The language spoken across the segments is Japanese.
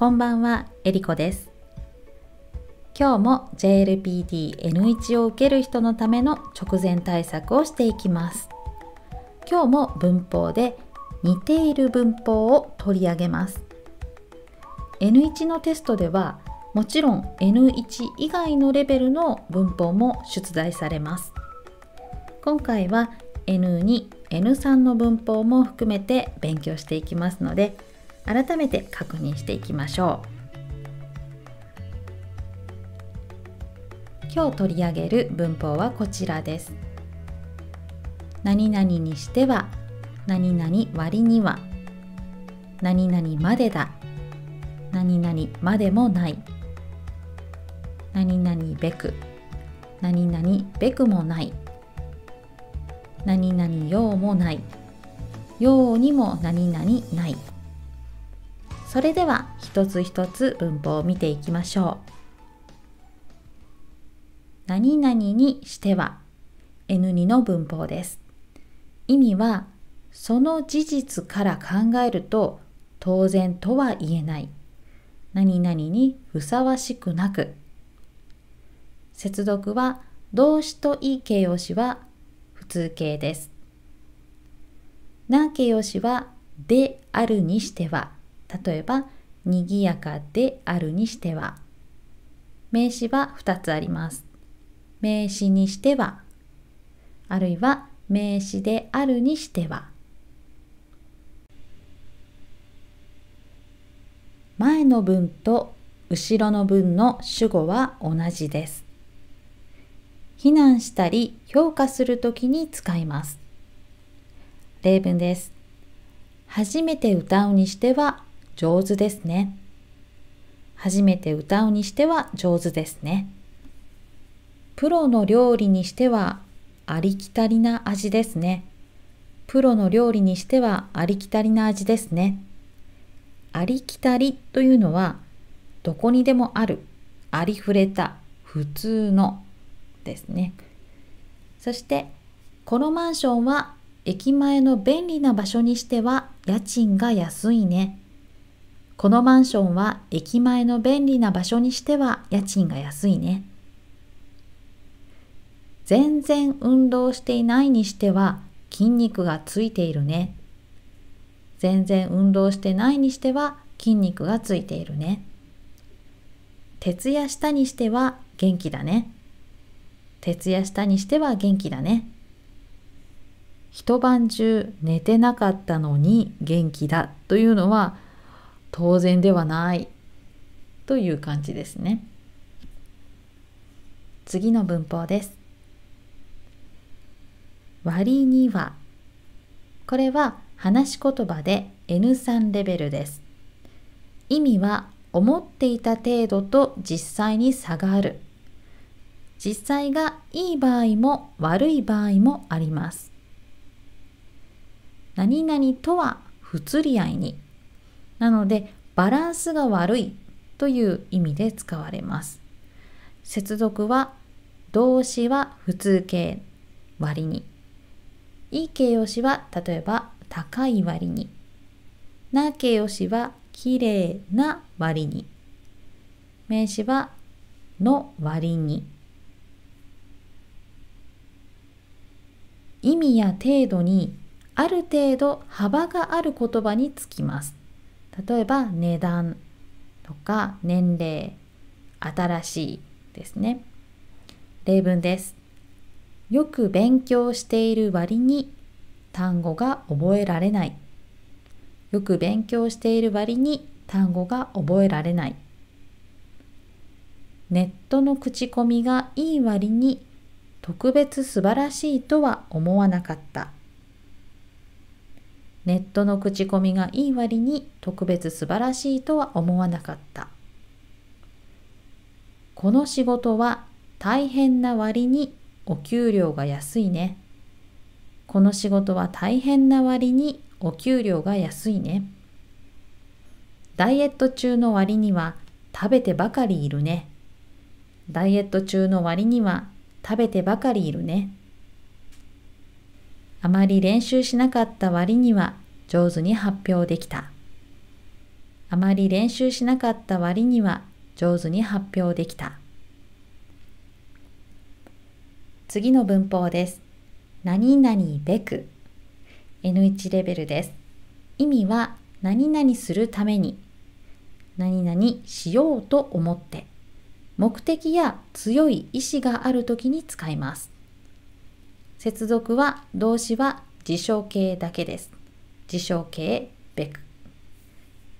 こんばんは、えりこです。今日も JLPT-N1 を受ける人のための直前対策をしていきます。今日も文法で似ている文法を取り上げます。N1 のテストではもちろん N1 以外のレベルの文法も出題されます。今回は N2、N3 の文法も含めて勉強していきますので改めて確認していきましょう。今日取り上げる文法はこちらです。何々にしては、何々割には、何々までだ、何々までもない、何々べく、何々べくもない、何々ようもない、ようにも何々ない。それでは一つ一つ文法を見ていきましょう。何々にしては N2 の文法です。意味はその事実から考えると当然とは言えない。何々にふさわしくなく。接続は動詞といい形容詞は普通形です。な形容詞はであるにしては例えば、にぎやかであるにしては。名詞は2つあります。名詞にしては、あるいは名詞であるにしては。前の文と後ろの文の主語は同じです。非難したり評価するときに使います。例文です。初めて歌うにしては上手ですね。初めて歌うにしては上手ですね。プロの料理にしてはありきたりな味ですね。プロの料理にしてはありきたりな味ですね。ありきたりというのはどこにでもある、ありふれた、普通のですね。そしてこのマンションは駅前の便利な場所にしては家賃が安いね。このマンションは駅前の便利な場所にしては家賃が安いね。全然運動していないにしては筋肉がついているね。全然運動してないにしては筋肉がついているね。徹夜したにしては元気だね。徹夜したにしては元気だね。一晩中寝てなかったのに元気だというのは当然ではないという感じですね。次の文法です。割にはこれは話し言葉で N3 レベルです。意味は思っていた程度と実際に差がある。実際がいい場合も悪い場合もあります。何々とは不釣り合いに。なのでバランスが悪いという意味で使われます。接続は動詞は普通形割に。いい形容詞は例えば高い割に。な形容詞は綺麗な割に。名詞はの割に。意味や程度にある程度幅がある言葉につきます。例えば値段とか年齢新しいですね例文ですよく勉強している割に単語が覚えられないよく勉強している割に単語が覚えられないネットの口コミがいい割に特別素晴らしいとは思わなかったネットの口コミがいい割に特別素晴らしいとは思わなかった。この仕事は大変な割にお給料が安いね。この仕事は大変な割にお給料が安いね。ダイエット中の割には食べてばかりいるね。ダイエット中の割には食べてばかりいるね。あまり練習しなかった割には上手に発表できた。あまり練習しなかった割には上手に発表できた。次の文法です。何々べく N1 レベルです。意味は何々するために何々しようと思って目的や強い意志がある時に使います。接続は動詞は辞書形だけです。辞書形べく。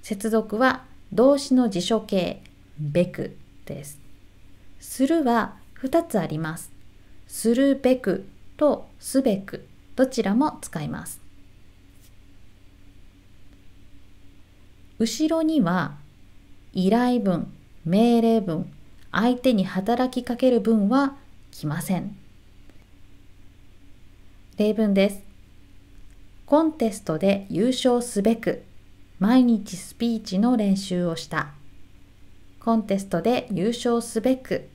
接続は動詞の辞書形べくです。するは2つあります。するべくとすべくどちらも使います。後ろには依頼文、命令文、相手に働きかける文は来ません。例文です。コンテストで優勝すべく、毎日スピーチの練習をした。コンテストで優勝すべく、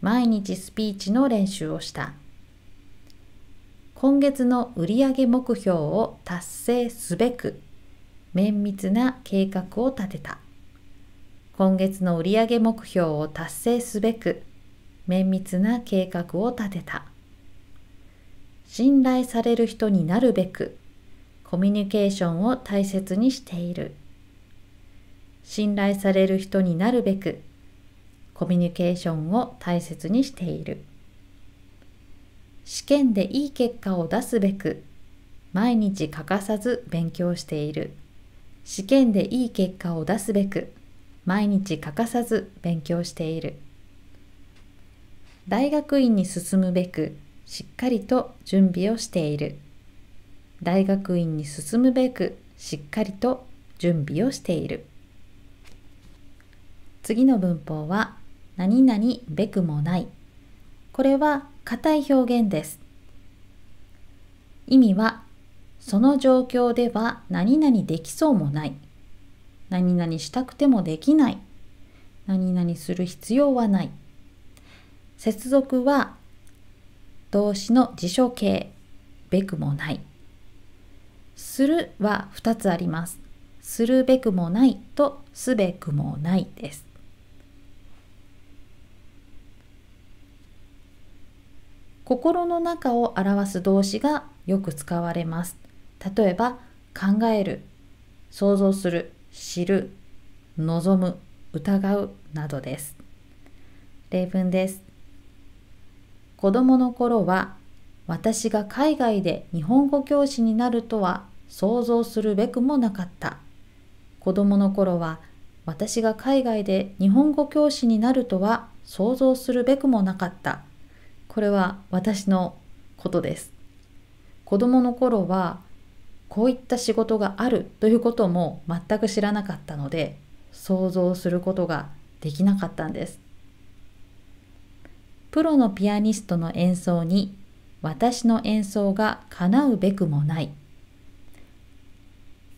毎日スピーチの練習をした。今月の売上目標を達成すべく、綿密な計画を立てた。今月の売上目標を達成すべく、綿密な計画を立てた。信頼される人になるべくコミュニケーションを大切にしている信頼される人になるべくコミュニケーションを大切にしている試験でいい結果を出すべく毎日欠かさず勉強している試験でいい結果を出すべく毎日欠かさず勉強している大学院に進むべくしっかりと準備をしている大学院に進むべくしっかりと準備をしている次の文法は何々べくもないこれは硬い表現です意味はその状況では何々できそうもない何々したくてもできない何々する必要はない接続は動詞の辞書形べくもないするは二つありますするべくもないとすべくもないです心の中を表す動詞がよく使われます例えば考える想像する知る望む疑うなどです例文です子供の頃は私が海外で日本語教師になるとは想像するべくもなかった。子供の頃は私が海外で日本語教師になるとは想像するべくもなかった。これは私のことです。子供の頃はこういった仕事があるということも全く知らなかったので想像することができなかったんです。プロのピアニストの演奏に私の演奏が叶うべくもない。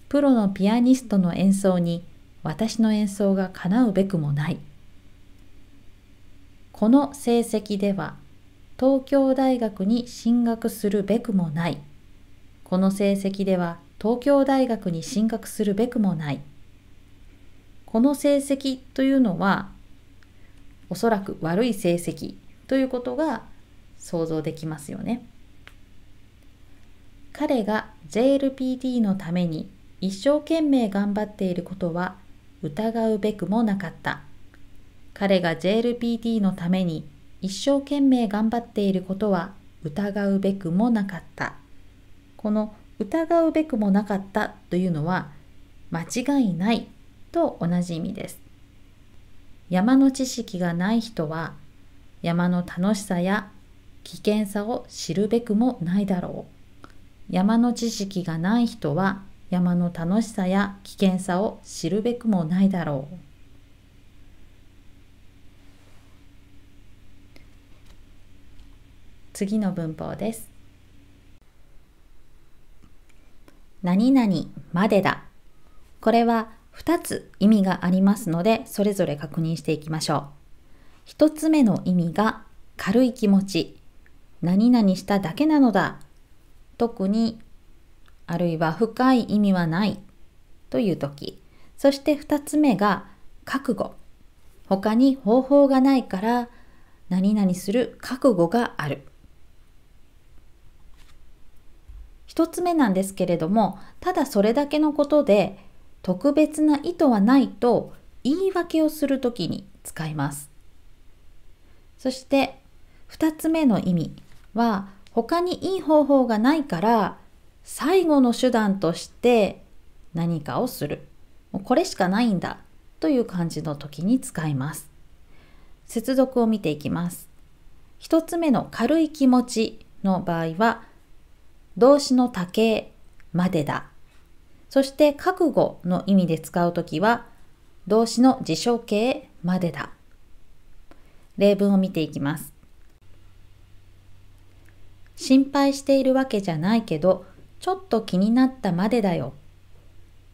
プロのピアニストの演奏に私の演奏が叶うべくもない。この成績では東京大学に進学するべくもない。この成績では東京大学に進学するべくもない。この成績というのはおそらく悪い成績ということが想像できますよね。彼が JLPT のために一生懸命頑張っていることは疑うべくもなかった。彼が JLPT のために一生懸命頑張っていることは疑うべくもなかった。この疑うべくもなかったというのは間違いないと同じ意味です。山の知識がない人は山の楽しさや危険さを知るべくもないだろう。山の知識がない人は山の楽しさや危険さを知るべくもないだろう。次の文法です。何々までだ。これは2つ意味がありますので、それぞれ確認していきましょう。一つ目の意味が軽い気持ち、何々しただけなのだ、特に、あるいは深い意味はないという時、そして二つ目が覚悟。他に方法がないから、何々する覚悟がある。一つ目なんですけれども、ただそれだけのことで、特別な意図はないと言い訳をするときに使います。そして2つ目の意味は他にいい方法がないから最後の手段として何かをする。もうこれしかないんだという感じの時に使います。接続を見ていきます。1つ目の軽い気持ちの場合は動詞の多形までだ。そして覚悟の意味で使う時は動詞の辞書形までだ。例文を見ていきます。心配しているわけじゃないけど、ちょっと気になったまでだよ。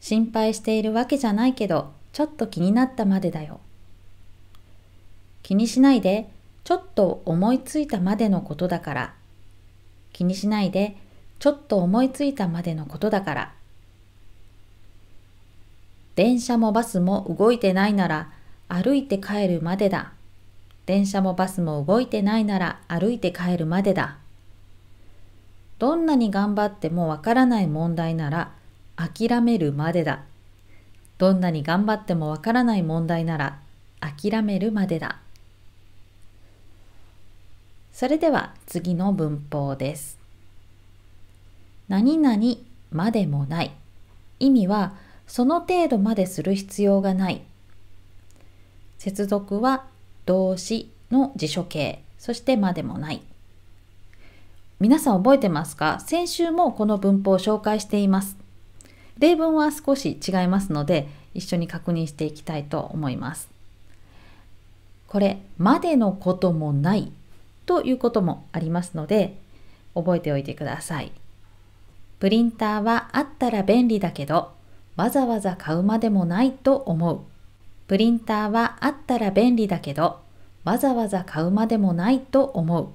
心配しているわけじゃないけど、ちょっと気になったまでだよ。気にしないで、ちょっと思いついたまでのことだから。気にしないで、ちょっと思いついたまでのことだから。電車もバスも動いてないなら、歩いて帰るまでだ。電車もバスも動いてないなら歩いて帰るまでだ。どんなに頑張ってもわからない問題なら諦めるまでだ。どんなに頑張ってもわからない問題なら諦めるまでだ。それでは次の文法です。何々までもない。意味はその程度までする必要がない。接続は動詞の辞書形、そしてまでもない。皆さん覚えてますか先週もこの文法を紹介しています。例文は少し違いますので、一緒に確認していきたいと思います。これ、までのこともないということもありますので、覚えておいてください。プリンターはあったら便利だけど、わざわざ買うまでもないと思う。プリンターはあったら便利だけど、わざわざ買うまでもないと思う。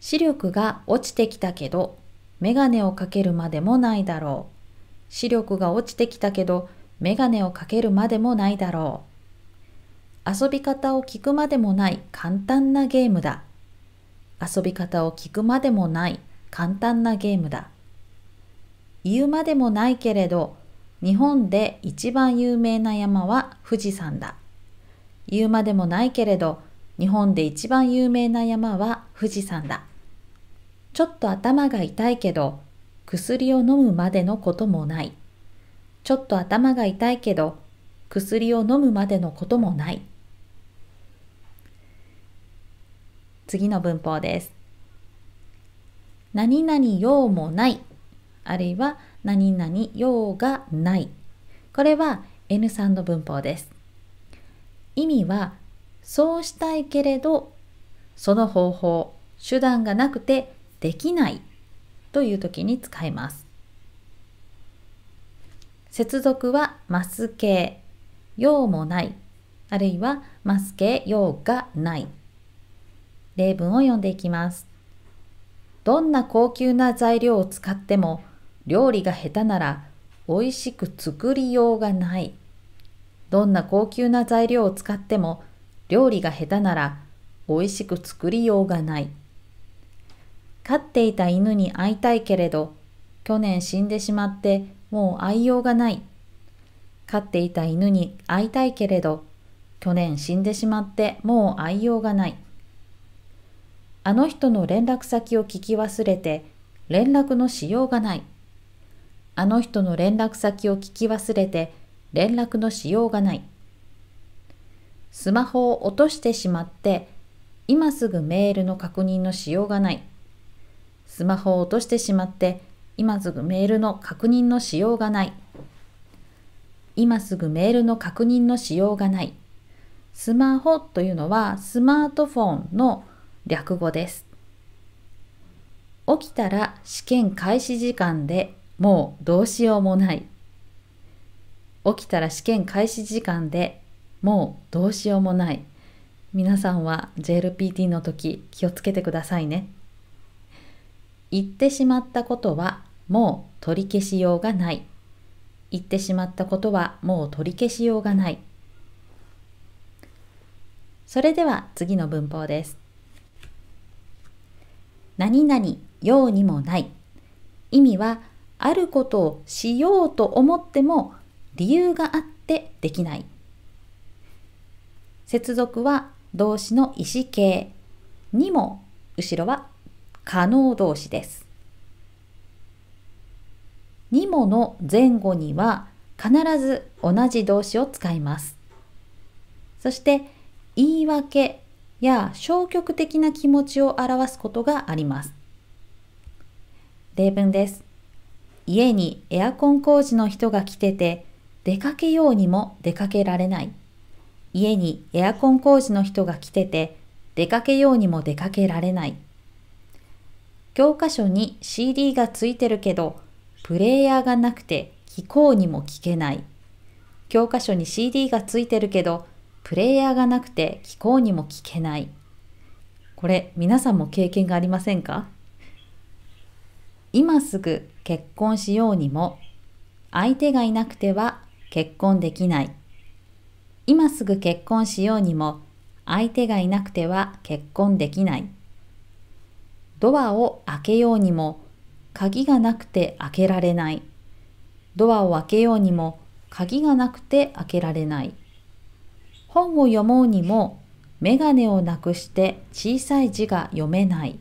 視力が落ちてきたけど、眼鏡をかけるまでもないだろう。視力が落ちてきたけど、眼鏡をかけるまでもないだろう。遊び方を聞くまでもない簡単なゲームだ。遊び方を聞くまでもない簡単なゲームだ。言うまでもないけれど、日本で一番有名な山は富士山だ。言うまでもないけれど、日本で一番有名な山は富士山だ。ちょっと頭が痛いけど、薬を飲むまでのこともない。ちょっと頭が痛いけど、薬を飲むまでのこともない。次の文法です。何々用もない、あるいは何々用がない。これは N3 の文法です。意味は、そうしたいけれど、その方法、手段がなくてできないという時に使います。接続はマス系、用もない、あるいはマス系用がない。例文を読んでいきます。どんな高級な材料を使っても料理が下手なら美味しく作りようがない。どんな高級な材料を使っても料理が下手なら美味しく作りようがない。飼っていた犬に会いたいけれど、去年死んでしまってもう会いようがない。飼っていた犬に会いたいけれど、去年死んでしまってもう会いようがない。あの人の連絡先を聞き忘れて連絡のしようがない。あの人の連絡先を聞き忘れて連絡のしようがない。スマホを落としてしまって今すぐメールの確認のしようがない。スマホを落としてしまって今すぐメールの確認のしようがない。今すぐメールの確認のしようがない。スマホというのはスマートフォンの略語です。起きたら試験開始時間でもうどうしようもない。起きたら試験開始時間でもうどうしようもない。皆さんは JLPT の時気をつけてくださいね。言ってしまったことはもう取り消しようがない。言ってしまったことはもう取り消しようがない。それでは次の文法です。何々ようにもない。意味はあることをしようと思っても理由があってできない。接続は動詞の意思形にも後ろは可能動詞です。にもの前後には必ず同じ動詞を使います。そして言い訳や消極的な気持ちを表すことがあります。例文です。家にエアコン工事の人が来てて、出かけようにも出かけられない。家にエアコン工事の人が来てて、出かけようにも出かけられない。教科書に CD がついてるけど、プレイヤーがなくて聞こうにも聞けない。教科書に CD がついてるけど、プレイヤーがなくて聞こうにも聞けない。これ、皆さんも経験がありませんか今すぐ結婚しようにも、相手がいなくては結婚できない。今すぐ結婚しようにも、相手がいなくては結婚できない。ドアを開けようにも、鍵がなくて開けられない。ドアを開けようにも、鍵がなくて開けられない。本を読もうにも、メガネをなくして小さい字が読めない。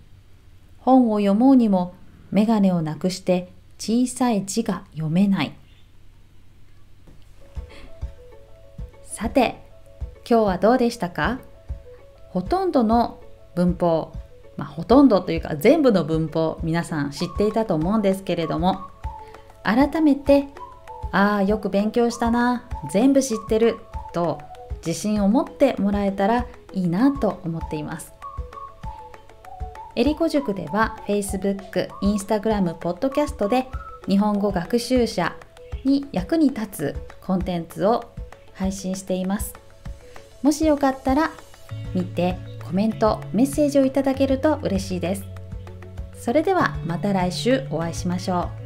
本を読もうにも、眼鏡をなくして小さい字が読めない。さて、今日はどうでしたかほとんどの文法、まあ、ほとんどというか全部の文法皆さん知っていたと思うんですけれども改めて「ああよく勉強したな全部知ってる」と自信を持ってもらえたらいいなと思っています。えりこ塾では Facebook、Instagram、Podcast で日本語学習者に役に立つコンテンツを配信していますもしよかったら見てコメントメッセージをいただけると嬉しいですそれではまた来週お会いしましょう